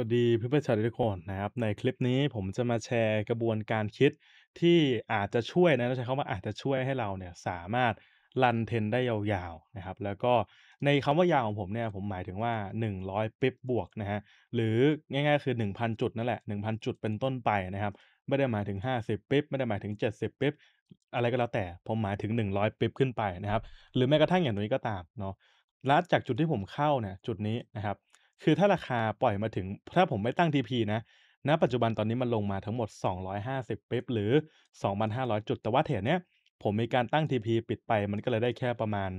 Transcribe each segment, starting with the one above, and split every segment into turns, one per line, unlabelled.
สวัสดีเพื่อนๆชาวทุกคนนะครับ ในคลิปนี้ผมจะมาแชร์กระบวนการคิดที่อาจจะช่วยนะเราใช้คำว่าอาจจะช่วยให้เราเนี่ยสามารถลันเทนได้ยาวๆนะครับ แล้วก็ในคำว่ายาวของผมเนี่ยผมหมายถึงว่า 100ปิบบวกนะฮะหรือง่ายๆคือ 1,000 จุดนั่นแหละ 1,000 จุดเป็นต้นไปนะครับไม่ได้หมายถึง 50ปิบไม่ได้หมายถึง 70ปิบอะไรก็แล้วแต่ผมหมายถึง 100ปิบขึ้นไปนะครับ หรือแม้กระทั่งอย่างนี้ก็ตามเนาะลัดจากจุดที่ผมเข้าเนี่ยจุดนี้นะครับคือถ้าราคาปล่อยมาถึงถ้าผมไม่ตั้ง TP นะ ณ ปัจจุบันตอนนี้มันลงมาทั้งหมด 250เปิบหรือ 2,500 จุด แต่ว่าเทรดเนี้ยผมมีการตั้ง TP ปิดไปมันก็เลยได้แค่ประมาณ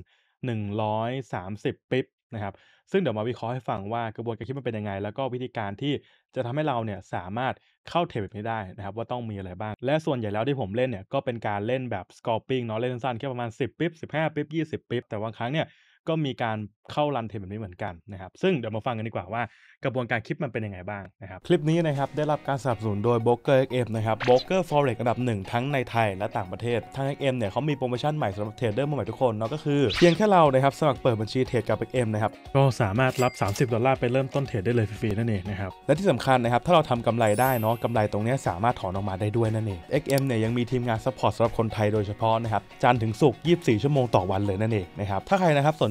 130เปิบนะครับ ซึ่งเดี๋ยวมาวิเคราะห์ให้ฟังว่ากระบวนการคิดมันเป็นยังไง แล้วก็วิธีการที่จะทำให้เราเนี่ยสามารถเข้าเทรดแบนี้ได้นะครับ ว่าต้องมีอะไรบ้างและส่วนใหญ่แล้วที่ผมเล่นเนี่ยก็เป็นการเล่นแบบ scalping เนาะเล่นสั้นแค่ประมาณ 10ปิบ15ปิบ20ปิบแต่บางครั้งเนี่ยก็มีการเข้ารันเทมแบบนี้เหมือนกันนะครับ ซึ่งเดี๋ยวมาฟังกันดีกว่าว่ากระบวนการคลิปมันเป็นยังไงบ้างนะครับ คลิปนี้นะครับ ได้รับการสนับสนุนโดย b r o k e r XM นะครับ b r o k e r Forex อะดับหนึ่งทั้งในไทยและต่างประเทศทาง XM เนี่ยเขามีโปรโมชั่นใหม่สำหรับเทรดเดอร์มาใหม่ทุกคนเนาะก็คือเพียงแค่เรานะครับสมัครเปิดบัญชีเทรดกับ XM นะครับก็สามารถรับ30ดอลลาร์ไปเริ่มต้นเทรดได้เลยฟรีๆนั่นเองนะครับและที่สำคัญนะครับถ้าเราทำกำไรได้เนาะกำไรตรงนี้สามารถถอนออกมาได้ด้วยนั่นเอง XM เนี่ยยังมีทีมงานซัพพอร์ตสำหรับคนไทยโดยเฉพาะนะครับจันถึงศุกร์24ชั่วโมงต่อวันเลยนั่นเองนะครับถ้าใครนะครับสน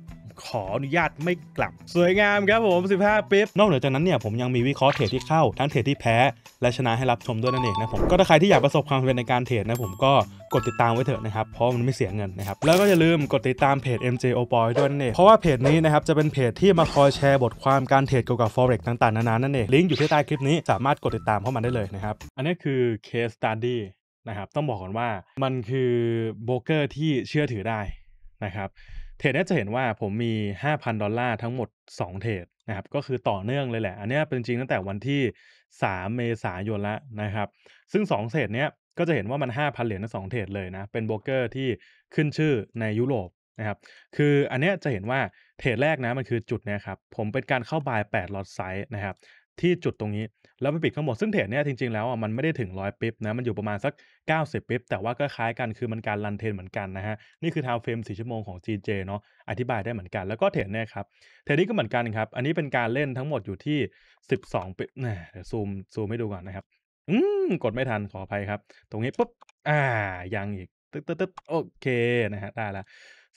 ขออนุญาตไม่กลับสวยงามครับผม 15ปิ๊บนอกเหนือจากนั้นเนี่ย ผมยังมีวิเคราะห์เทรดที่เข้า ทั้งเทรดที่แพ้ และชนะให้รับชมด้วยนั่นเองนะผม ก็ถ้าใครที่อยากประสบความสำเร็จในการเทรดนะผมก็กดติดตามไว้เถอะนะครับ เพราะมันไม่เสียเงินนะครับ แล้วก็อย่าลืมกดติดตามเพจ MJ o p o y ด้วยนั่นเองเพราะว่าเพจนี้นะครับจะเป็นเพจที่มาคอยแชร์บทความการเทรดเกี่ยวกับ forex ต่าง ๆ นานานั่นเองลิงก์อยู่ที่ใต้คลิปนี้สามารถกดติดตามเข้ามาได้เลยนะครับอันนี้คือ case study นะครับต้องบอกก่อนว่ามันคือโบรกเกอร์ที่เชื่อถือได้นะครับเทรดนี้จะเห็นว่าผมมี 5,000 ดอลลาร์ทั้งหมด 2 เทรดนะครับ ก็คือต่อเนื่องเลยแหละ อันนี้เป็นจริงตั้งแต่วันที่ 3 เมษายนละนะครับ ซึ่ง 2เทรดนี้ก็จะเห็นว่ามัน 5,000 เหรียญทั้งสองเทรดเลยนะ เป็นโบรกเกอร์ที่ขึ้นชื่อในยุโรปนะครับ คืออันนี้จะเห็นว่าเทรดแรกนะมันคือจุดนี้ครับ ผมเป็นการเข้าบาย8ลอตไซส์นะครับที่จุดตรงนี้ แล้วไปปิดข้างบนซึ่งเทรดเนี่ยจริงๆ แล้วอ่ะมันไม่ได้ถึงร้อยปิบนะมันอยู่ประมาณสัก 90 ปิบแต่ว่าก็คล้ายกันคือมันการลันเทนเหมือนกันนะฮะนี่คือทาวเฟรมสี่ชั่วโมงของ CJ เนาะอธิบายได้เหมือนกัน แล้วก็ เทรดเนี่ยครับ เทรดนี้ก็เหมือนกันครับ อันนี้เป็นการเล่นทั้งหมดอยู่ที่ 12ปิบแหมเดีซูมซูมให้ดูก่อนนะครับอืมกดไม่ทันขออภัยครับ ตรงนี้ปุ๊บอ่ายังอีกตึ๊ดตึ๊ดตึ๊ดโอเคนะฮะได้ละ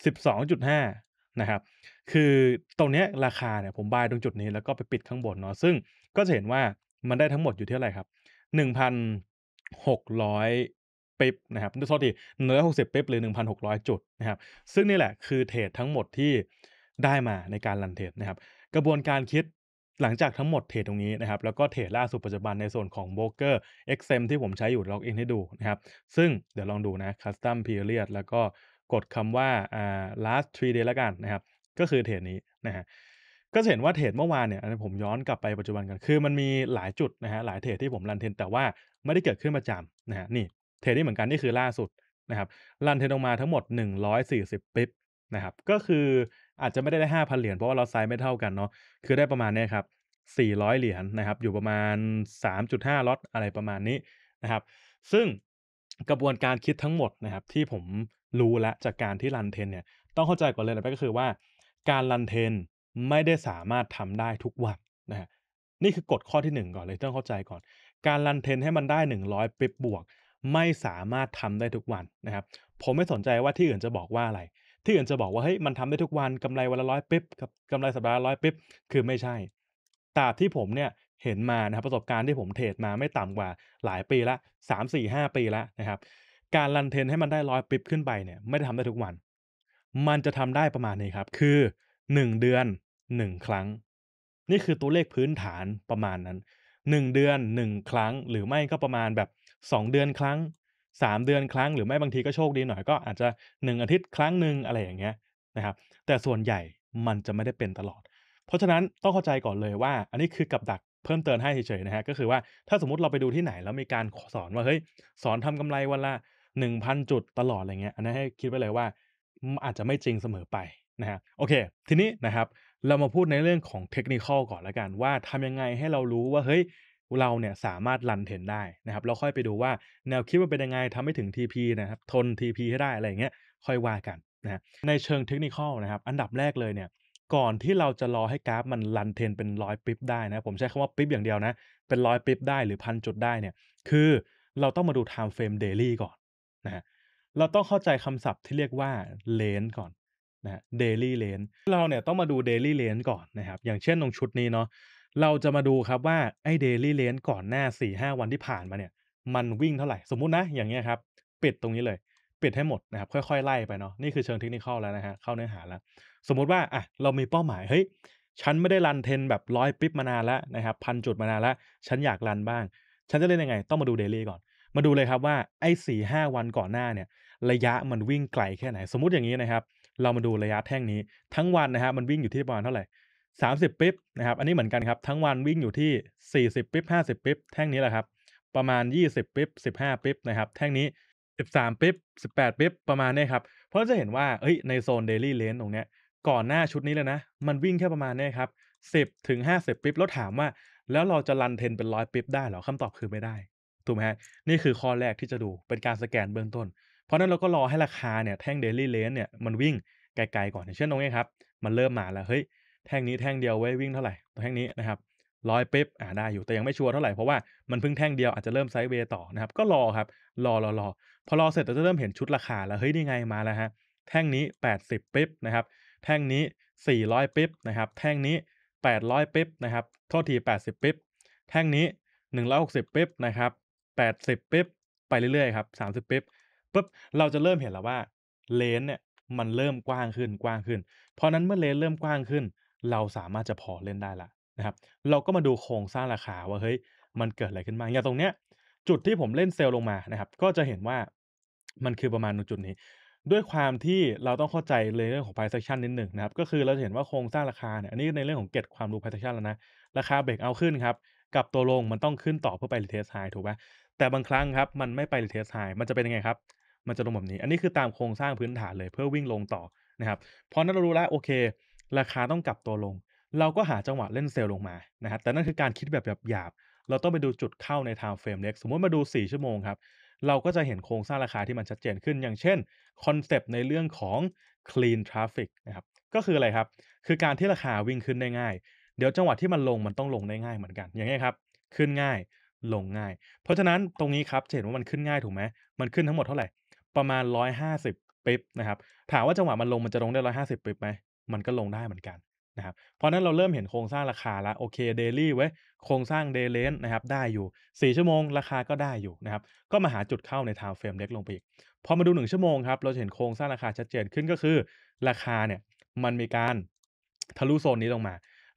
12.5นะครับคือตรงเนี้ยราคาเนี่ยผมบายตรงจุดนี้ แล้วก็ไปปิดข้างบนเนาะซึ่งก็จะเห็นว่ามันได้ทั้งหมดอยู่ที่อะไรครับหนึ่งพันหกร้อยเป๊ปนะครับโทษทีหนึ่งร้อยหกสิบเป๊ปหรือหนึ่งพันหกร้อยจุดนะครับ ซึ่งนี่แหละคือเทรดทั้งหมดที่ได้มาในการรันเทรดนะครับ กระบวนการคิดหลังจากทั้งหมดเทรดตรงนี้นะครับ แล้วก็เทรดล่าสุดปัจจุบันในส่วนของโบรกเกอร์ซมที่ผมใช้อยู่ล็อกอินให้ดูนะครับ ซึ่งเดี๋ยวลองดูนะคัสตัมพีเรียดแล้วก็กดคำว่า last three day ละกันนะครับ ก็คือเทรดนี้นะฮะก็จะเห็นว่าเทรดเมื่อวานเนี่ยอันนี้ผมย้อนกลับไปปัจจุบันกัน คือมันมีหลายจุดนะฮะหลายเทรดที่ผมรันเทรนแต่ว่าไม่ได้เกิดขึ้นประจำนะฮะนี่เทรดนี่เหมือนกันนี่คือล่าสุดนะครับรันเทรนลงมาทั้งหมด 140ปิ๊บนะครับก็คืออาจจะไม่ได้ได้5พันเหรียญเพราะว่าเราไซส์ไม่เท่ากันเนาะคือได้ประมาณนี้ครับ400 เหรียญนนะครับอยู่ประมาณ 3.5ล็อตอะไรประมาณนี้นะครับ ซึ่งกระบวนการคิดทั้งหมดนะครับที่ผมรู้และจากการที่รันเทนเนี่ยต้องเข้าใจก่อนเลยนะก็คือว่าการรันเทนไม่ได้สามารถทำได้ทุกวันนะฮะนี่คือกฎข้อที่ 1 ก่อนเลยต้องเข้าใจก่อน การรันเทนให้มันได้ 100ปิบบวกไม่สามารถทำได้ทุกวันนะครับผมไม่สนใจว่าที่อื่นจะบอกว่าอะไร ที่อื่นจะบอกว่าเฮ้ยมันทำได้ทุกวัน กำไรวันละร้อยปิบกับกำไรสัปดาห์ร้อยปิบคือไม่ใช่ตราบที่ผมเนี่ยเห็นมานะครับประสบการณ์ที่ผมเทรดมาไม่ต่ำกว่าหลายปีละส4ามี่ห้าปีละนะครับ การรันเทนให้มันได้ร้อยปิบขึ้นไปเนี่ยไม่ได้ทำได้ทุกวัน มันจะทำได้ประมาณนี้ครับคือ 1 เดือนหนึ่งครั้ง นี่คือตัวเลขพื้นฐานประมาณนั้น หนึ่งเดือนหนึ่งครั้งหรือไม่ก็ประมาณแบบสองเดือนครั้งสามเดือนครั้งหรือไม่บางทีก็โชคดีหน่อย ก็อาจจะหนึ่งอาทิตย์ครั้งหนึ่งอะไรอย่างเงี้ยนะครับ แต่ส่วนใหญ่มันจะไม่ได้เป็นตลอด เพราะฉะนั้นต้องเข้าใจก่อนเลยว่า อันนี้คือกับดักเพิ่มเติมให้เฉยๆนะฮะก็คือว่าถ้าสมมติเราไปดูที่ไหนแล้วมีการสอนว่าเฮ้ยสอนทำกำไรวันละหนึ่งพันจุดตลอดอะไรเงี้ย อันนี้ให้คิดไว้เลยว่าอาจจะไม่จริงเสมอไปนะฮะโอเค ทีนี้นะครับเรามาพูดในเรื่องของเทคนิคก่อนละกันว่าทำยังไงให้เรารู้ว่าเฮ้ยเราเนี่ยสามารถลันเทนได้นะครับเราค่อยไปดูว่าแนวคิดมันเป็นยังไงทำให้ถึง TP นะครับทน TP ให้ได้อะไรเงี้ยค่อยว่ากันนะในเชิงเทคนิคนะครับอันดับแรกเลยเนี่ยก่อนที่เราจะรอให้กราฟมันลันเทนเป็นร้อยปิ๊บได้นะผมใช้คำว่าปิ๊บอย่างเดียวนะ เป็นร้อยปิ๊บได้หรือพันจุดได้เนี่ยคือเราต้องมาดูไทม์เฟรมเดลี่ก่อนนะเราต้องเข้าใจคำศัพท์ที่เรียกว่าเลนก่อนนะเดลี่เลนเราเนี่ยต้องมาดูเดลี่เลนก่อนนะครับ อย่างเช่นตรงชุดนี้เนาะ เราจะมาดูครับว่าไอ้เดลี่เลนก่อนหน้า 4-5 วันที่ผ่านมาเนี่ย มันวิ่งเท่าไหร่ สมมุตินะอย่างเงี้ยครับ ปิดตรงนี้เลย ปิดให้หมดนะครับ ค่อยๆไล่ไปเนาะ นี่คือเชิงเทคนิคเข้าแล้วนะฮะ เข้าเนื้อหาแล้ว สมมุติว่าอ่ะเรามีเป้าหมาย เฮ้ยฉันไม่ได้รันเทน แบบร้อยปิ๊บมานานแล้วนะครับพันจุดมานานแล้ว ฉันอยากรันบ้าง ฉันจะเล่นยังไง ต้องมาดูเดลี่ก่อน มาดูเลยครับว่าไอ้สี่ห้าวันก่อนหน้าเนี่ยระยะมันวิ่งไกลแค่ไหน สมมติอย่างนี้นะครับเรามาดูระยะแท่งนี้ทั้งวันนะฮะมันวิ่งอยู่ที่ประมาณเท่าไหร่สามสิบปิ๊บนะครับอันนี้เหมือนกันครับทั้งวันวิ่งอยู่ที่สี่สิบปิ๊บห้าสิบปิ๊บแท่งนี้แหละครับประมาณยี่สิบปิ๊บสิบห้าปิ๊บนะครับแท่งนี้สิบสามปิ๊บสิบแปดปิ๊บประมาณนี้ครับเพราะจะเห็นว่าเอ้ยในโซนเดลี่เลนตรงเนี้ยก่อนหน้าชุดนี้เลยนะ มันวิ่งแค่ประมาณนี้ครับสิบถึงห้าสิบปิ๊บแล้วถามว่า แล้วเราจะรันเทนเป็นร้อยปิ๊บได้หรอคำตอบคือไม่ได้ถูกไหมฮะนี่คือข้อแรกที่จะดูเป็นการสแกนเบื้องต้นเพราะนั้นเราก็รอให้ราคาเนี่ยแท่งเดลี่เลนเนี่ยมันวิ่งไกลๆ ก่อนอย่างเช่นตรงนี้ครับ มันเริ่มมาแล้ว เฮ้ย แท่งนี้แท่งเดียวไว้วิ่งเท่าไหร่ตัวแท่งนี้นะครับร้อยเป๊บอ่าได้อยู่แต่ยังไม่ชัวร์เท่าไหร่ เพราะว่ามันเพิ่งแท่งเดียวอาจจะเริ่มไซด์เวย์ต่อนะครับ ก็รอครับรอรอรอพอรอเสร็จเราจะเริ่มเห็นชุดราคาแล้วเฮ้ยนี่ไงมาแล้วฮะแท่งนี้80เป๊บนะครับแท่งนี้400เป๊บนะครับแท่งนี้800เป๊บนะครับโทษที80เป๊บแท่งนี้ 160เป๊บนะครับ80เป๊บไปเรื่อยๆครับ30ปิ๊บปุ๊บเราจะเริ่มเห็นแล้วว่าเลนเนี่ยมันเริ่มกว้างขึ้นกว้างขึ้น เพราะนั้นเมื่อเลนเริ่มกว้างขึ้น เราสามารถจะพอเล่นได้ละนะครับ เราก็มาดูโครงสร้างราคาว่าเฮ้ย มันเกิดอะไรขึ้นมาอย่างตรงเนี้ยจุดที่ผมเล่นเซลล์ลงมานะครับ ก็จะเห็นว่ามันคือประมาณจุดนี้ ด้วยความที่เราต้องเข้าใจเลยเรื่องของ price action นิดหนึ่งนะครับก็คือเราจะเห็นว่าโครงสร้างราคาเนี่ยอันนี้ในเรื่องของเก็ตความรู้ price action แล้วนะราคาเบรกเอาขึ้นครับกับตัวลงมันต้องขึ้นต่อเพื่อไปรีเทสไฮถูกไหมแต่บางครั้งครับ มันไม่ไปรีเทสไฮมันจะเป็นยังไงครับมันจะลงแบบนี้ อันนี้คือตามโครงสร้างพื้นฐานเลยเพื่อวิ่งลงต่อนะครับ พอนั้นเรารู้แล้ว โอเค ราคาต้องกลับตัวลง เราก็หาจังหวะเล่นเซลล์ลงมา นะครับแต่นั่นคือการคิดแบบหยาบ เราต้องไปดูจุดเข้าในไทม์เฟรมเล็ก สมมติมาดู 4 ชั่วโมงครับ เราก็จะเห็นโครงสร้างราคาที่มันชัดเจนขึ้น อย่างเช่น คอนเซปต์ในเรื่องของ clean traffic นะครับ ก็คืออะไรครับ คือการที่ราคาวิ่งขึ้นได้ง่าย เดี๋ยวจังหวะที่มันลงมันต้องลงได้ง่าย เหมือนกัน อย่างนี้ครับ ขึ้นง่าย ลงง่าย เพราะฉะนั้นตรงนี้ครับเห็นว่ามันขึ้นง่ายถูกไหมมันขึ้นทั้งหมดเท่าไหร่ประมาณ 150ปิ๊บนะครับถามว่าจังหวะมันลงมันจะลงได้ 150ปิ๊บไหมมันก็ลงได้เหมือนกันนะครับเพราะนั้นเราเริ่มเห็นโครงสร้างราคาแล้วโอเคเดลี่ไว้โครงสร้างเดเลนนะครับได้อยู่ 4 ชั่วโมง ราคาก็ได้อยู่นะครับก็มาหาจุดเข้าในทาวเฟรมเล็กลงไปอีก พอมาดู 1ชั่วโมงครับเราเห็นโครงสร้างราคาชัดเจนขึ้นก็คือ ราคาเนี่ยมันมีการทะลุโซนนี้ลงมา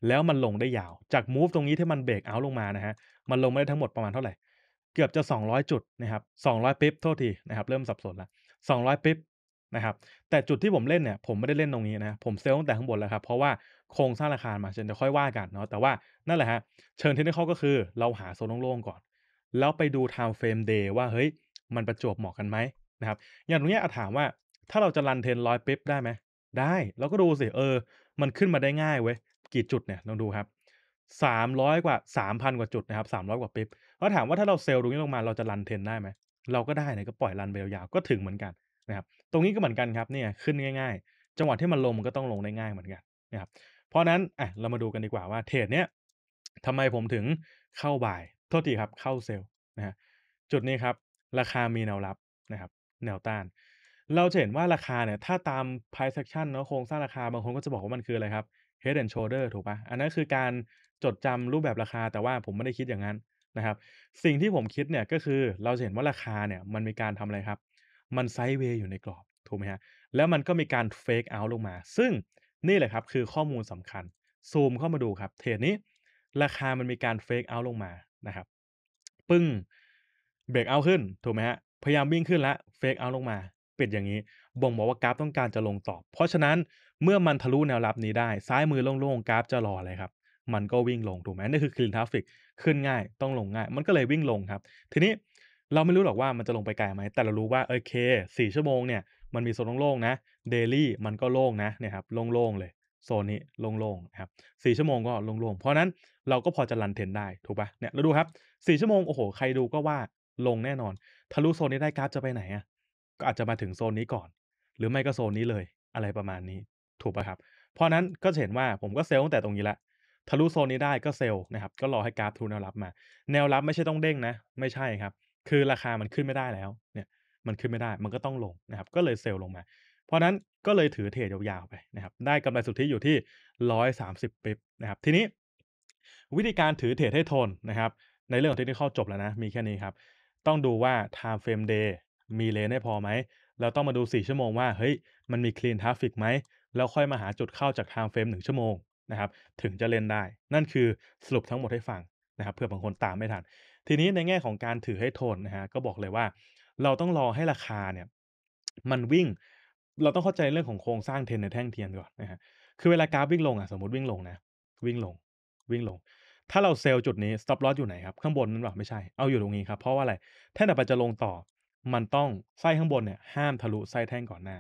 แล้วมันลงได้ยาว จากมูฟตรงนี้ที่มันเบรกเอาลงมานะฮะมันลงไม่ได้ทั้งหมดประมาณเท่าไหร่เกือบจะ 200 จุด นะครับ 200 ปิ๊บโทษที นะครับ เริ่มสับสนละ 200 ปิ๊บ นะครับ แต่จุดที่ผมเล่นเนี่ย ผมไม่ได้เล่นตรงนี้นะ ผมเซลล์ตั้งแต่ข้างบนแล้วครับ เพราะว่าโครงสร้างราคามาจะค่อยว่ากันเนาะ แต่ว่า นั่นแหละฮะ เชิงเทคนิคก็คือ เราหาโซนโล่งๆ ก่อน แล้วไปดู time frame day ว่า เฮ้ย มันประจบเหมาะกันไหมนะครับ อย่างตรงนี้อาถามว่า ถ้าเราจะรันเทนร้อยปิ๊บได้ไหม ได้ เราก็ดูสิ เออ มันขึ้นมาได้ง่ายเว้ย กี่จุดเนี่ยลองดูครับสามร้อยกว่าสามพันกว่าจุดนะครับสามร้อยกว่าปิ๊บแลาถามว่าถ้าเราเซลล์ตรงนี้ลงมาเราจะรันเทนได้ไหมเราก็ได้นะก็ปล่อยรันไปยาวๆก็ถึงเหมือนกันนะครับตรงนี้ก็เหมือนกันครับเนี่ยขึ้นง่ายๆ จังหวะที่มันลงมันก็ต้องลงได้ง่ายเหมือนกันนะครับเพราะนั้นอ่ะเรามาดูกันดีกว่าว่า เทรดเนี้ยทำไมผมถึงเข้าบ่ายโทษทีครับ เข้าเซลล์นะฮะจุดนี้ครับ ราคามีแนวรับนะครับ แนวต้าน เราจะเห็นว่าราคาเนี่ย ถ้าตาม price action เนาะโครงสร้างราคาบางคนก็จะบอกว่ามันคืออะไรครับ head and shoulder ถูกปะ่ะอันนั้นคือการจดจำรูปแบบราคาแต่ว่าผมไม่ได้คิดอย่างนั้นนะครับ สิ่งที่ผมคิดเนี่ย ก็คือเราจะเห็นว่าราคาเนี่ย มันมีการทำอะไรครับ มันไซด์เวย์อยู่ในกรอบถูกไหมฮะ แล้วมันก็มีการเฟกเอาท์ลงมา ซึ่งนี่แหละครับคือข้อมูลสำคัญซูมเข้ามาดูครับ เทรดนี้ ราคามันมีการเฟกเอาท์ลงมานะครับ ปึ้งเบรกเอาขึ้นถูกไหมฮะพยายามวิ่งขึ้นละเฟกเอาลงมาปิดอย่างนี้บ่งบอกว่ากราฟต้องการจะลงต่อเพราะฉะนั้นเมื่อมันทะลุแนวรับนี้ได้ ซ้ายมือโล่งๆกราฟจะรออะไรครับมันก็วิ่งลง ถูกไหมนี่คือคลีนทราฟิกขึ้นง่ายต้องลงง่าย มันก็เลยวิ่งลงครับ ทีนี้เราไม่รู้หรอกว่ามันจะลงไปไกลไหม แต่เรารู้ว่าโอเคสี่ชั่วโมงเนี่ยมันมีโซนโล่งๆ นะเดลี่มันก็โล่งนะเนี่ยครับโล่งๆ เลยโซนนี้โล่งๆ ครับสี่ชั่วโมงก็โล่งๆ เพราะนั้นเราก็พอจะรันเทนได้ ถูกปะ่ะเนี่ยเราดูครับสี่ชั่วโมงโอ้โหใครดูก็ว่าลงแน่นอน ทะลุโซนนี้ได้กราฟจะไปไหนอะ่ะก็อาจจะมาถึงโซนนี้ก่อน หรือไม่ก็โซนนี้เลย อะไรประมาณนี้ถูกป่ะครับเพราะนั้นก็เห็นว่าผมก็เซลล์ตั้งแต่ตรงนี้ละทะลุโซนนี้ได้ก็เซลล์นะครับก็รอให้กราฟทูแนวรับมา แนวรับไม่ใช่ต้องเด้งนะ ไม่ใช่ครับ คือราคามันขึ้นไม่ได้แล้วเนี่ยมันขึ้นไม่ได้ มันก็ต้องลงนะครับก็เลยเซลล์ลงมา เพราะนั้นก็เลยถือเทรดยาวๆ ไปนะครับ ได้กำไรสุทธิอยู่ที่ 130ปิบนะครับ ทีนี้วิธีการถือเทรดให้ทนนะครับ ในเรื่องของเทคนิคจบแล้วนะ มีแค่นี้ครับ ต้องดูว่า time frame day มีเลนได้พอไหมเราต้องมาดู4ชั่วโมงว่าเฮ้ยมันมี clean traffic ไหมแล้วค่อยมาหาจุดเข้าจาก time frame 1ชั่วโมงนะครับถึงจะเล่นได้นั่นคือสรุปทั้งหมดให้ฟังนะครับเพื่อบางคนตามไม่ทัน ทีนี้ในแง่ของการถือให้ทนนะฮะก็บอกเลยว่า เราต้องรอให้ราคาเนี่ย มันวิ่ง เราต้องเข้าใจเรื่องของโครงสร้างเทนในแท่งเทียนก่อนนะฮะคือเวลากราฟวิ่งลงอ่ะสมมติวิ่งลงนะวิ่งลงวิ่งลง ถ้าเราเซลล์จุดนี้สต็อปลอสอยู่ไหนครับ ข้างบนนั้นหรอไม่ใช่เอาอยู่ตรงนี้ครับเพราะว่าอะไรแท่งดับจะลงต่อมันต้องไส้ข้างบนเนี่ยห้ามทะลุไส้แท่งก่อนหน้า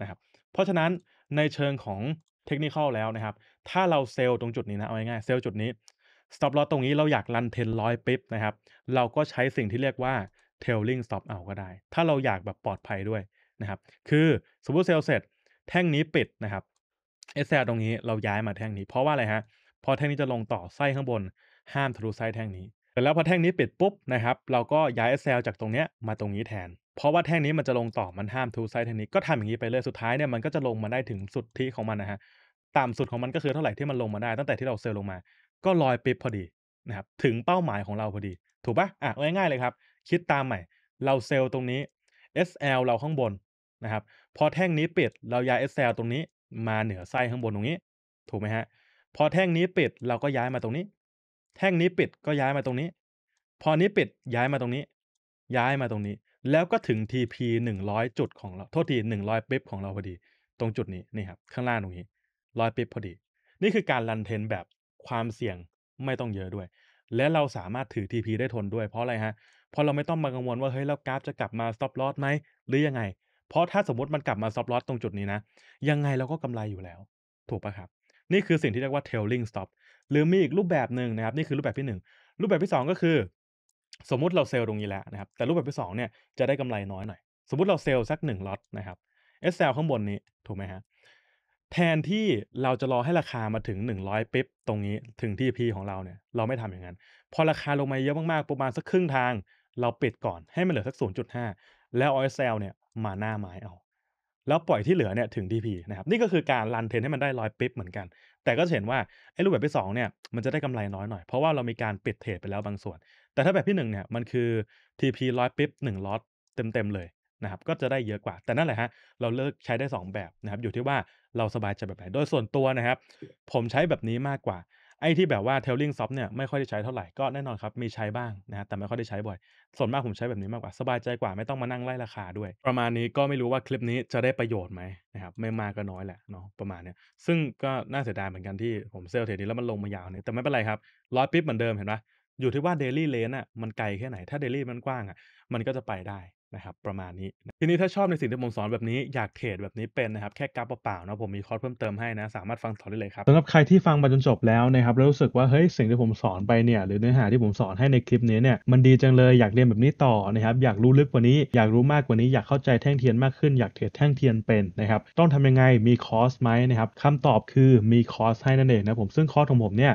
นะครับ เพราะฉะนั้นในเชิงของเทคนิคแล้วนะครับ ถ้าเราเซลล์ตรงจุดนี้นะเอาง่ายๆเซลล์จุดนี้สต็อปลอตตรงนี้เราอยากรันเทนร้อยปิ๊บนะครับ เราก็ใช้สิ่งที่เรียกว่าเทลลิงสต็อปเอาก็ได้ ถ้าเราอยากแบบปลอดภัยด้วยนะครับคือสมมติเซลล์เสร็จแท่งนี้ปิดนะครับเอ s ลตรงนี้เราย้ายมาแท่งนี้ เพราะว่าอะไรฮะพอแท่งนี้จะลงต่อไส้ข้างบนห้ามทะลุไส้แท่งนี้แต่แล้วพอแท่งนี้ปิดปุ๊บนะครับเราก็ย้ายเซลจากตรงเนี้ยมาตรงนี้แทนเพราะว่าแท่งนี้มันจะลงต่อมันห้ามทูไซ i ์แท่งนี้ก็ทำอย่างนี้ไปเลยสุดท้ายเนี่ยมันก็จะลงมาได้ถึงสุดที่ของมันนะฮะต่ำสุดของมันก็คือเท่าไหร่ที่มันลงมาได้ ตั้งแต่ที่เราเซลลงมาก็ลอยปิ๊บพอดีนะครับถึงเป้าหมายของเราพอดี ถูกปะอ่ะง่ายๆเลยครับ คิดตามใหม่ เราเซลล์ตรงนี้ SL เราข้างบนนะครับพอแท่งนี้ปิดเราย้าย SL ตรงนี้ มาเหนือไส้ข้างบนตรงนี้ ถูกไหมฮะ พอแท่งนี้ปิดเราก็ย้ายมาตรงนี้ แท่งนี้ปิดก็ย้ายมาตรงนี้ พอนี้ปิดย้ายมาตรงนี้ ย้ายมาตรงนี้แล้วก็ถึง TP 100 จุดของเรา โทษที100ปิ๊บของเราพอดี ตรงจุดนี้ นี่ครับข้างล่างตรงนี้ร้อยปิ๊บพอดี นี่คือการลันเทนแบบความเสี่ยงไม่ต้องเยอะด้วย และเราสามารถถือ TP ได้ทนด้วย เพราะอะไรฮะ เพราะเราไม่ต้องมากังวลว่าเฮ้ยแล้วกราฟจะกลับมาสต็อปลอสไหมหรือยังไง เพราะถ้าสมมติมันกลับมาสต็อปลอสตรงจุดนี้นะ ยังไงเราก็กำไรอยู่แล้ว ถูกปะครับ นี่คือสิ่งที่เรียกว่า tailing stop หรือมีอีกรูปแบบหนึ่งนะครับนี่คือรูปแบบที่ 1 รูปแบบที่ 2 ก็คือสมมุติเราเซลล์ตรงนี้แล้วนะครับ แต่รูปแบบที่2เนี่ยจะได้กำไรน้อยหน่อย สมมุติเราเซลล์สัก1ล็อตนะครับเอสเซลข้างบนนี้ ถูกไหมฮะแทนที่เราจะรอให้ราคามาถึง 100ปิ๊บตรงนี้ถึงที่ P ของเราเนี่ยเราไม่ทำอย่างนั้นพอราคาลงมาเยอะมากๆ ประมาณสักครึ่งทาง เราปิดก่อน ให้มันเหลือสัก 0.5 แล้ว OSL เนี่ยมาหน้าไม้เอา แล้วปล่อยที่เหลือเนี่ยถึง DP นะครับนี่ก็คือการรันเทนให้มันได้ร้อยปิ๊บเหมือนกัน แต่ก็จะเห็นว่าไอ้รูปแบบที่2เนี่ยมันจะได้กำไรน้อยหน่อยเพราะว่าเรามีการปิดเทรดไปแล้วบางส่วนแต่ถ้าแบบที่1เนี่ยมันคือ TP ร้อยปิ๊บหนึ่งล็อตเต็มๆเลยนะครับก็จะได้เยอะกว่า แต่นั่นแหละฮะเราเลือกใช้ได้ 2 แบบนะครับอยู่ที่ว่าเราสบายใจแบบไหนโดยส่วนตัวนะครับผมใช้แบบนี้มากกว่า ไอ้ที่แบบว่า telling s o f t เนี่ยไม่ค่อยได้ใช้เท่าไหร่ก็แน่นอนครับมีใช้บ้างนะฮะแต่ไม่ค่อยได้ใช้บ่อย ส่วนมากผมใช้แบบนี้มากกว่า สบายใจกว่าไม่ต้องมานั่งไล่ราคาด้วย ประมาณนี้ก็ไม่รู้ว่าคลิปนี้จะได้ประโยชน์ไหมนะครับไม่มากก็น้อยแหละเนาะประมาณเนี้ยซึ่งก็น่าเสียดายเหมือนกันที่ผมเซลเทรดนี้แล้วมันลงมายาวเนี่ยแต่ไม่เป็นไรครับร้อยปิ๊บเหมือนเดิมเห็นไหมอยู่ที่ว่าเดลี่เลนอ่ะมันไกลแค่ไหนถ้าเดลี่มันกว้างอ่ะมันก็จะไปได้นะครับประมาณนี้ทีนี้ถ้าชอบในสิ่งที่ผมสอนแบบนี้อยากเทรดแบบนี้เป็นนะครับแค่กราฟเปล่าๆนะผมมีคอร์สเพิ่มเติมให้นะสามารถฟังสอนได้เลยครับสำหรับใครที่ฟังมาจนจบแล้วนะครับแล้วรู้สึกว่าเฮ้ยสิ่งที่ผมสอนไปเนี่ยหรือเนื้อหาที่ผมสอนให้ในคลิปนี้เนี่ยมันดีจังเลยอยากเรียนแบบนี้ต่อนะครับอยากรู้ลึกกว่านี้อยากรู้มากกว่านี้ อยากเข้าใจแท่งเทียนมากขึ้นอยากเทรดแท่งเทียนเป็นนะครับต้องทำยังไงมีคอร์สไหมนะครับคำตอบคือมีคอร์สให้นั่นเองนะผมซึ่งคอร์สของผมเนี่ย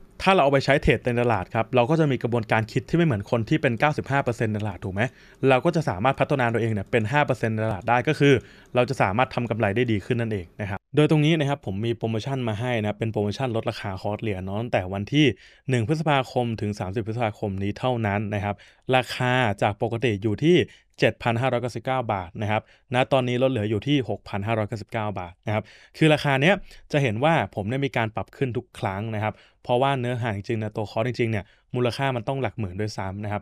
ถ้าเราเอาไปใช้เทรดในตลาดครับเราก็จะมีกระบวนการคิดที่ไม่เหมือนคนที่เป็น 95%นตลาดถูกไหมเราก็จะสามารถพัฒนาตัวเองเนี่ยเป็น 5%ตลาดได้ก็คือ เราจะสามารถทำกำไรได้ดีขึ้นนั่นเองนะครับโดยตรงนี้นะครับ ผมมีโปรโมชั่นมาให้นะเป็นโปรโมชั่นลดราคาคอร์สเหรียญน้องแต่วันที่ 1 พฤษภาคมถึง 30 พฤษภาคมนี้เท่านั้นนะครับ ราคาจากปกติอยู่ที่ 7,599 บาทนะครับณตอนนี้ลดเหลืออยู่ที่ 6,599 บาทนะครับคือราคาเนี้ยจะเห็นว่าผมได้มีการปรับขึ้นทุกครั้งนะครับเพราะว่าเนื้อหาจริงๆนะตัวคอร์สจริงๆเนี่ยมูลค่ามันต้องหลักหมื่นด้วยซ้ำนะครับ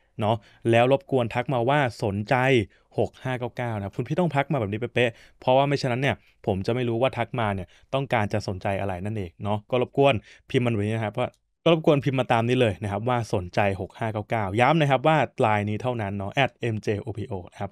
เนาะแล้วรบกวนทักมาว่าสนใจ 6599 นะคุณพี่ต้องพักมาแบบนี้เป๊ะๆเพราะว่าไม่ฉะนั้นเนี่ยผมจะไม่รู้ว่าทักมาเนี่ยต้องการจะสนใจอะไรนั่นเองเนาะก็รบกวนพิมพ์มันไว้นะครับว่าก็รบกวนพิมพ์มาตามนี้เลยนะครับ ว่าสนใจ 6599 ย้ำนะครับว่าลายนี้เท่านั้นเนาะ mjopo นะครับ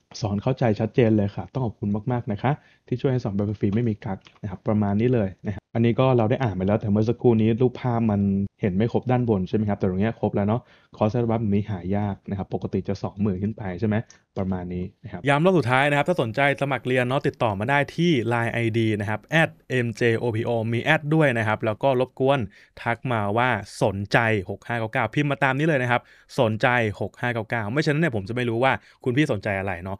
สอนเข้าใจชัดเจนเลยค่ะ ต้องขอบคุณมากๆ นะคะ ที่ช่วยให้สอนแบบฟรีไม่มีกักนะครับประมาณนี้เลยนะครับอันนี้ก็เราได้อ่านไปแล้ว แต่เมื่อสักครู่นี้รูปภาพมันเห็นไม่ครบด้านบนใช่ไหมครับแต่ตรงนี้ครบแล้วเนาะคอร์สรับัฟนี้หายากนะครับปกติจะ2มื่นขึ้นไปใช่ไหมประมาณนี้นะครับย้ำรอบสุดท้ายนะครับถ้าสนใจสมัครเรียนเนาะติดต่อมาได้ที่ Line ID นะครับ @mjopo มีแอดด้วยนะครับแล้วก็รบกวนทักมาว่าสนใจ6599 พิมพ์มาตามนี้เลยนะครับสนใจ 6599 ไม่ช่นั้นเนี่ยผมจะไม่รู้ว่าคุณพี่สนใจอะไรเนาะ